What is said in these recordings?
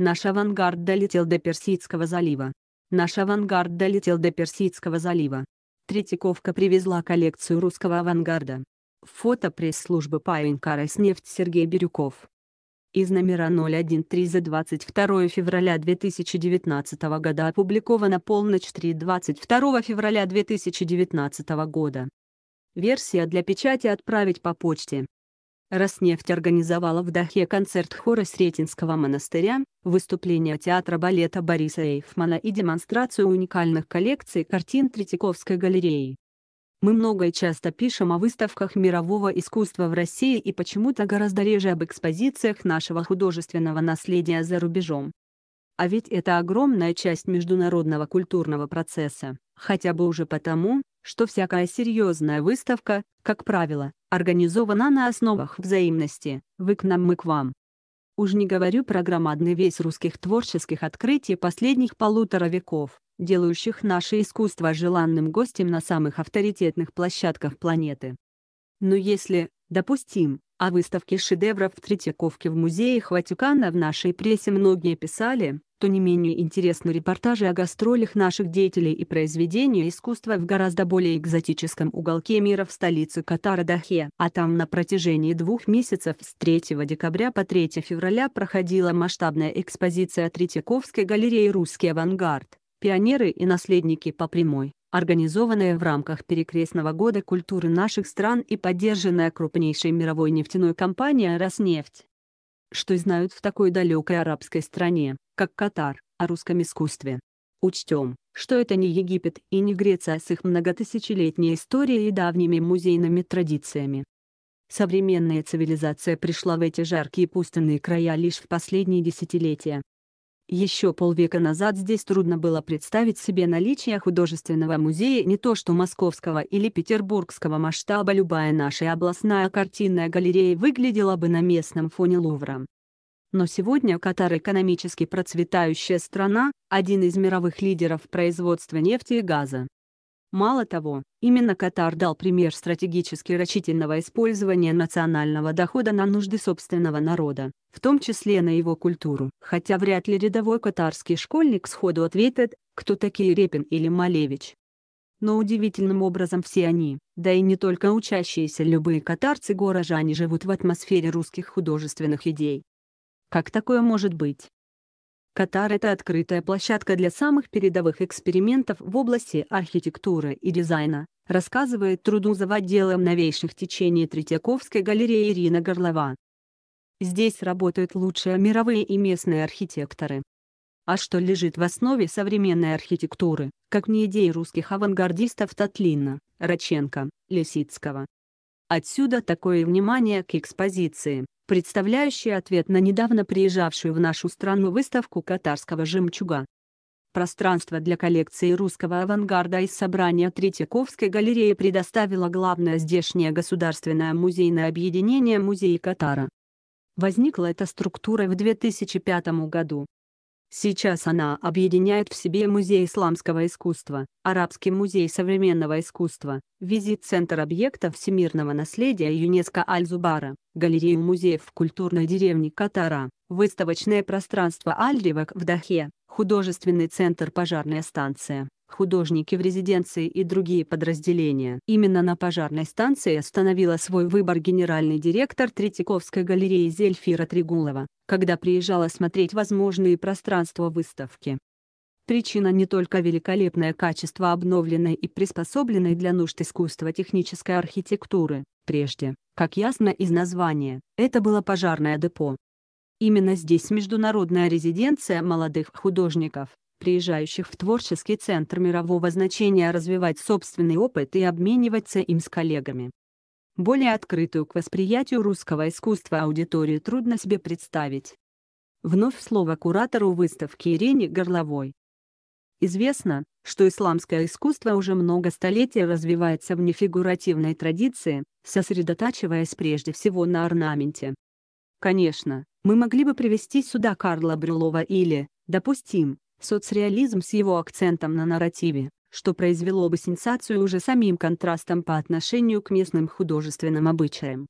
Наш авангард долетел до Персидского залива. Наш авангард долетел до Персидского залива. Третьяковка привезла коллекцию русского авангарда. Фото пресс-службы ПАИНК «Роснефть» Сергей Бирюков. Из номера 013 за 22 февраля 2019 года опубликована полночь 3 22 февраля 2019 года. Версия для печати отправить по почте. Роснефть организовала в Дахе концерт хора Сретенского монастыря, выступление театра балета Бориса Эйфмана и демонстрацию уникальных коллекций картин Третьяковской галереи. Мы много и часто пишем о выставках мирового искусства в России и почему-то гораздо реже об экспозициях нашего художественного наследия за рубежом. А ведь это огромная часть международного культурного процесса, хотя бы уже потому, что всякая серьезная выставка, как правило, организована на основах взаимности «вы к нам, мы к вам». Уж не говорю про громадный весь русских творческих открытий последних полутора веков, делающих наше искусство желанным гостем на самых авторитетных площадках планеты. Но если, допустим, о выставке шедевров в Третьяковке в музее Хватюкана в нашей прессе многие писали, то не менее интересны репортажи о гастролях наших деятелей и произведения искусства в гораздо более экзотическом уголке мира в столице Катара Дахе. А там на протяжении двух месяцев с 3 декабря по 3 февраля проходила масштабная экспозиция Третьяковской галереи «Русский авангард. Пионеры и наследники по прямой» организованная в рамках перекрестного года культуры наших стран и поддержанная крупнейшей мировой нефтяной компанией «Роснефть» что знают в такой далекой арабской стране, как Катар, о русском искусстве. Учтем, что это не Египет и не Греция с их многотысячелетней историей и давними музейными традициями. Современная цивилизация пришла в эти жаркие пустынные края лишь в последние десятилетия, еще полвека назад здесь трудно было представить себе наличие художественного музея не то что московского или петербургского масштаба любая наша областная картинная галерея выглядела бы на местном фоне Лувра. Но сегодня Катар экономически процветающая страна, один из мировых лидеров производства нефти и газа. Мало того, именно Катар дал пример стратегически рачительного использования национального дохода на нужды собственного народа, в том числе на его культуру. Хотя вряд ли рядовой катарский школьник сходу ответит, кто такие Репин или Малевич. Но удивительным образом все они, да и не только учащиеся любые катарцы-горожане живут в атмосфере русских художественных идей. Как такое может быть? Катар — это открытая площадка для самых передовых экспериментов в области архитектуры и дизайна, рассказывает труду за отделом новейших течений Третьяковской галереи Ирина Горлова. Здесь работают лучшие мировые и местные архитекторы. А что лежит в основе современной архитектуры, как не идеи русских авангардистов Татлина, Раченко, Лисицкого. Отсюда такое внимание к экспозиции, представляющий ответ на недавно приезжавшую в нашу страну выставку катарского жемчуга. Пространство для коллекции русского авангарда из собрания Третьяковской галереи предоставило главное здешнее государственное музейное объединение Музей Катара. Возникла эта структура в 2005 году. Сейчас она объединяет в себе Музей исламского искусства, Арабский музей современного искусства, визит-центр объектов всемирного наследия ЮНЕСКО Аль-Зубара, галерею музеев культурной деревни Катара, выставочное пространство Альривак в Дахе, художественный центр «Пожарная станция», художники в резиденции и другие подразделения. Именно на пожарной станции остановила свой выбор генеральный директор Третьяковской галереи Зельфира Тригулова, когда приезжала смотреть возможные пространства выставки. Причина не только великолепное качество обновленной и приспособленной для нужд искусства технической архитектуры, прежде, как ясно из названия, это было пожарное депо. Именно здесь международная резиденция молодых художников, приезжающих в творческий центр мирового значения развивать собственный опыт и обмениваться им с коллегами. Более открытую к восприятию русского искусства аудиторию трудно себе представить. Вновь слово куратору выставки Ирине Горловой. Известно, что исламское искусство уже много столетий развивается в нефигуративной традиции, сосредотачиваясь прежде всего на орнаменте. Конечно, мы могли бы привести сюда Карла Брюлова или, допустим, соцреализм с его акцентом на нарративе, что произвело бы сенсацию уже самим контрастом по отношению к местным художественным обычаям.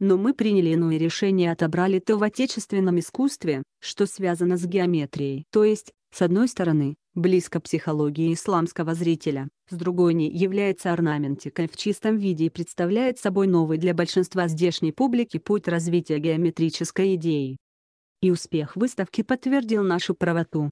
Но мы приняли иное решение и отобрали то в отечественном искусстве, что связано с геометрией. То есть, с одной стороны, близко психологии исламского зрителя. С другой не является орнаментикой в чистом виде и представляет собой новый для большинства здешней публики путь развития геометрической идеи. И успех выставки подтвердил нашу правоту.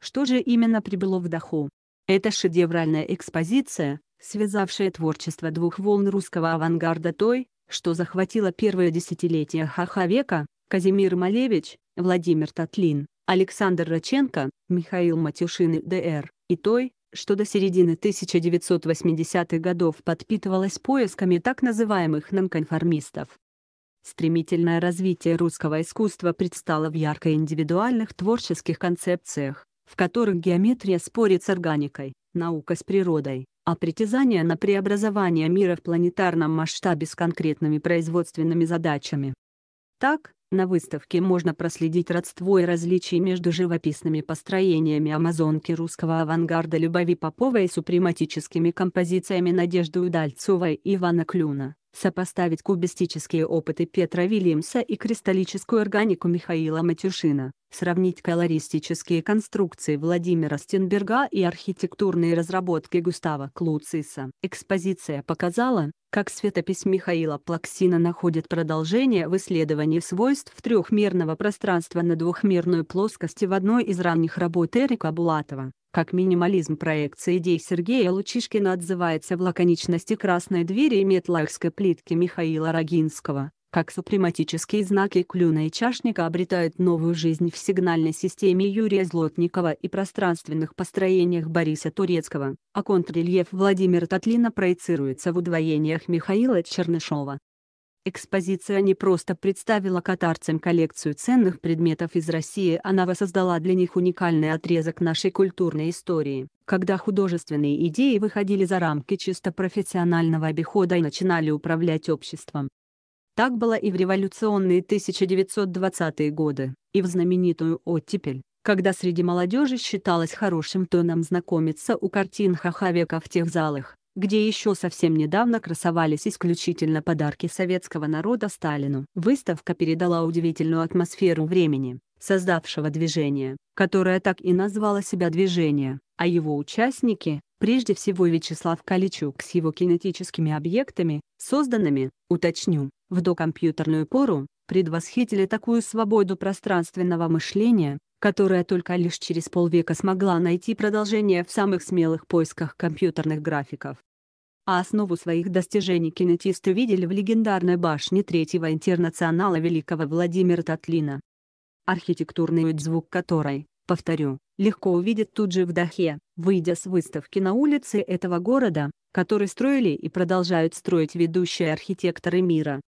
Что же именно прибыло в Даху? Это шедевральная экспозиция, связавшая творчество двух волн русского авангарда той, что захватило первое десятилетие ХХ века, Казимир Малевич, Владимир Татлин, Александр Раченко, Михаил Матюшин и Д.Р., и той, что до середины 1980-х годов подпитывалась поисками так называемых нонконформистов. Стремительное развитие русского искусства предстало в ярко индивидуальных творческих концепциях, в которых геометрия спорит с органикой, наука с природой, а притязание на преобразование мира в планетарном масштабе с конкретными производственными задачами. Так, на выставке можно проследить родство и различия между живописными построениями амазонки русского авангарда Любови Поповой и супрематическими композициями Надежды Удальцовой и Ивана Клюна. Сопоставить кубистические опыты Петра Вильямса и кристаллическую органику Михаила Матюшина, сравнить колористические конструкции Владимира Стенберга и архитектурные разработки Густава Клуциса. Экспозиция показала, как светопись Михаила Плаксина находит продолжение в исследовании свойств трехмерного пространства на двухмерную плоскости в одной из ранних работ Эрика Булатова. Как минимализм проекции идей Сергея Лучишкина отзывается в лаконичности красной двери и метлахской плитки Михаила Рогинского, как супрематические знаки клюна и чашника обретают новую жизнь в сигнальной системе Юрия Злотникова и пространственных построениях Бориса Турецкого, а контррельеф Владимира Татлина проецируется в удвоениях Михаила Чернышова. Экспозиция не просто представила катарцам коллекцию ценных предметов из России, она воссоздала для них уникальный отрезок нашей культурной истории, когда художественные идеи выходили за рамки чисто профессионального обихода и начинали управлять обществом. Так было и в революционные 1920-е годы, и в знаменитую «Оттепель», когда среди молодежи считалось хорошим тоном знакомиться у картин Хахавека в тех залах, где еще совсем недавно красовались исключительно подарки советского народа Сталину. Выставка передала удивительную атмосферу времени, создавшего движение, которое так и назвало себя «движение», а его участники, прежде всего Вячеслав Каличук с его кинетическими объектами, созданными, уточню, в докомпьютерную пору, предвосхитили такую свободу пространственного мышления, которая только лишь через полвека смогла найти продолжение в самых смелых поисках компьютерных графиков а основу своих достижений кинетисты видели в легендарной башне Третьего интернационала великого Владимира Татлина. Архитектурный звук которой, повторю, легко увидит тут же в Дахе, выйдя с выставки на улице этого города, который строили и продолжают строить ведущие архитекторы мира.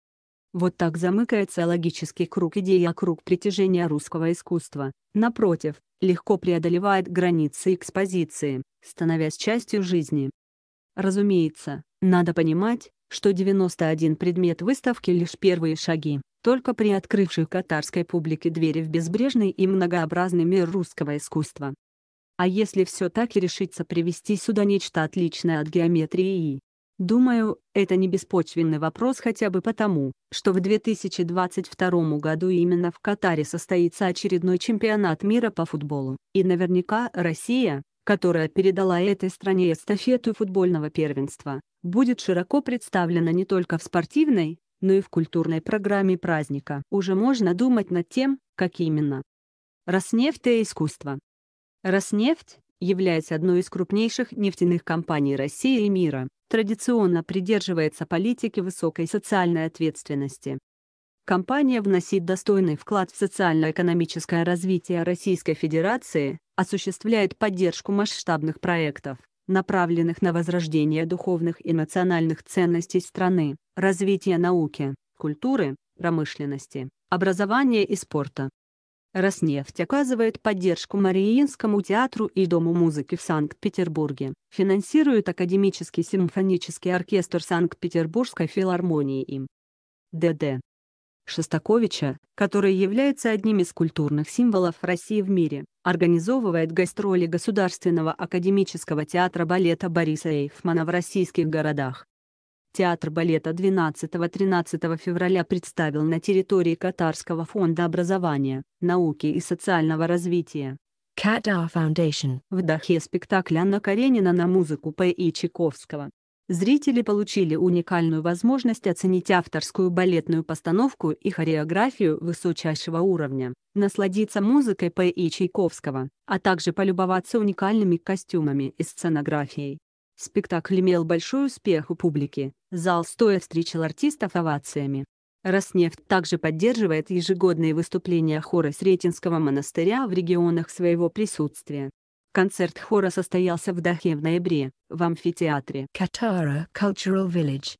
Вот так замыкается логический круг идеи о а круг притяжения русского искусства, напротив, легко преодолевает границы экспозиции, становясь частью жизни. Разумеется, надо понимать, что 91 предмет выставки — лишь первые шаги. Только при открывшей катарской публике двери в безбрежный и многообразный мир русского искусства. А если все так и решится привести сюда нечто отличное от геометрии? Думаю, это не беспочвенный вопрос хотя бы потому, что в 2022 году именно в Катаре состоится очередной чемпионат мира по футболу, и наверняка Россия, которая передала этой стране эстафету футбольного первенства, будет широко представлена не только в спортивной, но и в культурной программе праздника. Уже можно думать над тем, как именно. Роснефть и искусство. Роснефть является одной из крупнейших нефтяных компаний России и мира, традиционно придерживается политики высокой социальной ответственности, компания вносит достойный вклад в социально-экономическое развитие Российской Федерации, осуществляет поддержку масштабных проектов, направленных на возрождение духовных и национальных ценностей страны, развитие науки, культуры, промышленности, образования и спорта. Роснефть оказывает поддержку Мариинскому театру и Дому музыки в Санкт-Петербурге, финансирует Академический симфонический оркестр Санкт-Петербургской филармонии им. ДД Шостаковича, который является одним из культурных символов России в мире, организовывает гастроли Государственного академического театра балета Бориса Эйфмана в российских городах. Театр балета 12-13 февраля представил на территории Катарского фонда образования, науки и социального развития Qatar Foundation в Дахе спектакля Анна Каренина на музыку П. И. Чайковского зрители получили уникальную возможность оценить авторскую балетную постановку и хореографию высочайшего уровня, насладиться музыкой П.И. Чайковского, а также полюбоваться уникальными костюмами и сценографией. Спектакль имел большой успех у публики, зал стоя встречал артистов овациями. Роснефть также поддерживает ежегодные выступления хора Сретенского монастыря в регионах своего присутствия. Концерт хора состоялся в Дахе в ноябре в амфитеатре Katara Cultural Village.